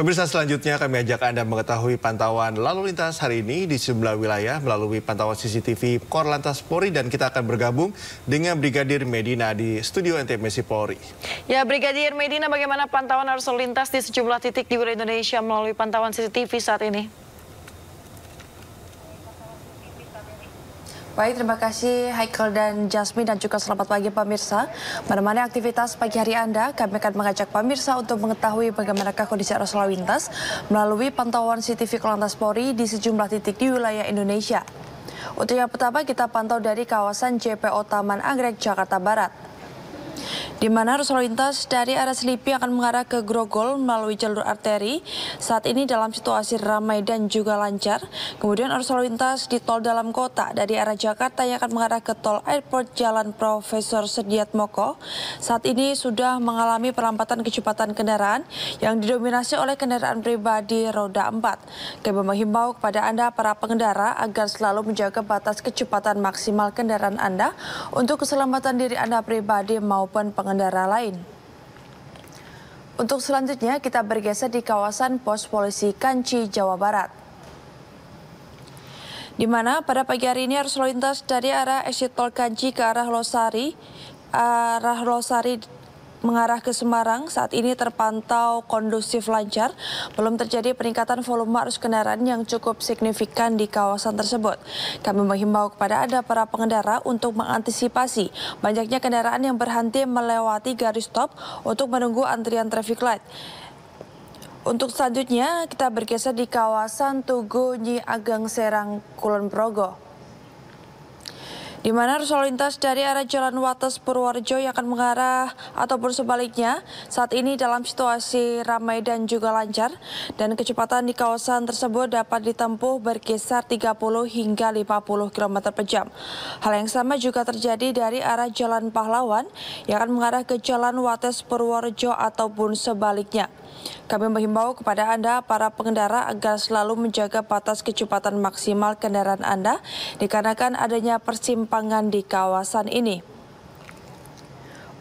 Pemirsa selanjutnya kami ajak Anda mengetahui pantauan lalu lintas hari ini di sejumlah wilayah melalui pantauan CCTV Korlantas Polri dan kita akan bergabung dengan Brigadir Medina di studio NTMC Polri. Ya Brigadir Medina bagaimana pantauan arus lalu lintas di sejumlah titik di wilayah Indonesia melalui pantauan CCTV saat ini? Baik, terima kasih Haikal dan Jasmine dan juga selamat pagi pemirsa. Menemani aktivitas pagi hari Anda, kami akan mengajak pemirsa untuk mengetahui bagaimana kondisi arus lalu lintas melalui pantauan CCTV lantas Polri di sejumlah titik di wilayah Indonesia. Untuk yang pertama kita pantau dari kawasan JPO Taman Anggrek, Jakarta Barat di mana arus lalu lintas dari arah Selipi akan mengarah ke Grogol melalui jalur arteri. Saat ini dalam situasi ramai dan juga lancar. Kemudian arus lalu lintas di tol dalam kota dari arah Jakarta yang akan mengarah ke tol airport Jalan Profesor Sediatmoko. Saat ini sudah mengalami perlambatan kecepatan kendaraan yang didominasi oleh kendaraan pribadi roda 4. Kami menghimbau kepada Anda para pengendara agar selalu menjaga batas kecepatan maksimal kendaraan Anda untuk keselamatan diri Anda pribadi maupun pengendara pengendara lain. Untuk selanjutnya kita bergeser di kawasan pos polisi Kanci, Jawa Barat. Di mana pada pagi hari ini arus lalu lintas dari arah exit tol Kanci ke arah Losari, arah Losari mengarah ke Semarang saat ini terpantau kondusif lancar. Belum terjadi peningkatan volume arus kendaraan yang cukup signifikan di kawasan tersebut. Kami menghimbau kepada Anda para pengendara untuk mengantisipasi banyaknya kendaraan yang berhenti melewati garis stop untuk menunggu antrian traffic light. Untuk selanjutnya kita bergeser di kawasan Tugu Nyi Ageng Serang Kulon Progo di mana arus lalu lintas dari arah Jalan Wates Purworejo yang akan mengarah ataupun sebaliknya saat ini dalam situasi ramai dan juga lancar dan kecepatan di kawasan tersebut dapat ditempuh berkisar 30 hingga 50 km per jam. Hal yang sama juga terjadi dari arah Jalan Pahlawan yang akan mengarah ke Jalan Wates Purworejo ataupun sebaliknya. Kami menghimbau kepada Anda para pengendara agar selalu menjaga batas kecepatan maksimal kendaraan Anda dikarenakan adanya persimpangan pangan di kawasan ini.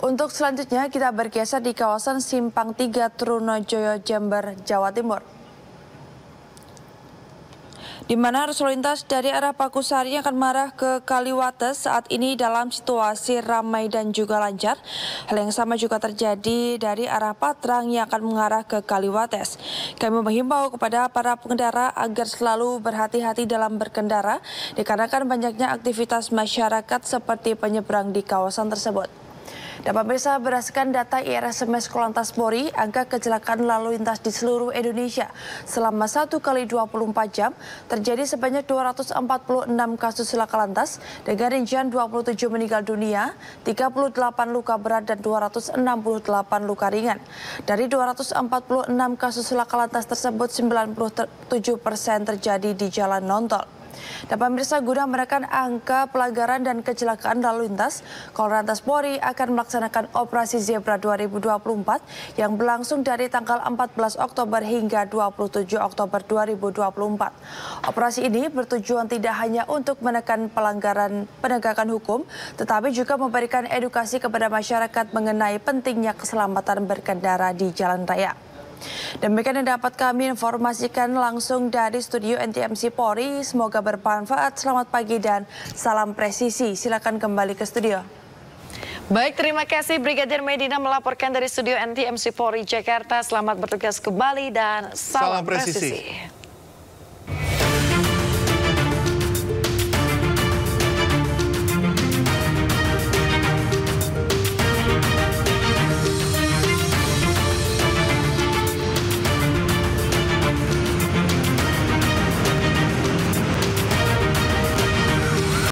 Untuk selanjutnya kita bergeser di kawasan Simpang 3 Trunojoyo Jember, Jawa Timur di mana arus lalu lintas dari arah Pakusari akan marah ke Kaliwates saat ini dalam situasi ramai dan juga lancar. Hal yang sama juga terjadi dari arah Patrang yang akan mengarah ke Kaliwates. Kami menghimbau kepada para pengendara agar selalu berhati-hati dalam berkendara dikarenakan banyaknya aktivitas masyarakat seperti penyeberang di kawasan tersebut. Dan pemirsa berdasarkan data IRSMS Kolantas Polri, angka kecelakaan lalu lintas di seluruh Indonesia selama satu kali 24 jam terjadi sebanyak 246 kasus laka lantas dengan rincian 27 meninggal dunia, 38 luka berat dan 268 luka ringan. Dari 246 kasus laka lantas tersebut 97 persen terjadi di jalan nontol. Dan pemirsa guna menekan angka pelanggaran dan kecelakaan lalu lintas, Korlantas Polri akan melaksanakan operasi Zebra 2024 yang berlangsung dari tanggal 14 Oktober hingga 27 Oktober 2024. Operasi ini bertujuan tidak hanya untuk menekan pelanggaran penegakan hukum, tetapi juga memberikan edukasi kepada masyarakat mengenai pentingnya keselamatan berkendara di jalan raya. Demikian yang dapat kami informasikan langsung dari studio NTMC Polri. Semoga bermanfaat. Selamat pagi dan salam presisi. Silakan kembali ke studio. Baik, terima kasih Brigadir Medina melaporkan dari studio NTMC Polri Jakarta. Selamat bertugas kembali dan salam, salam presisi. presisi.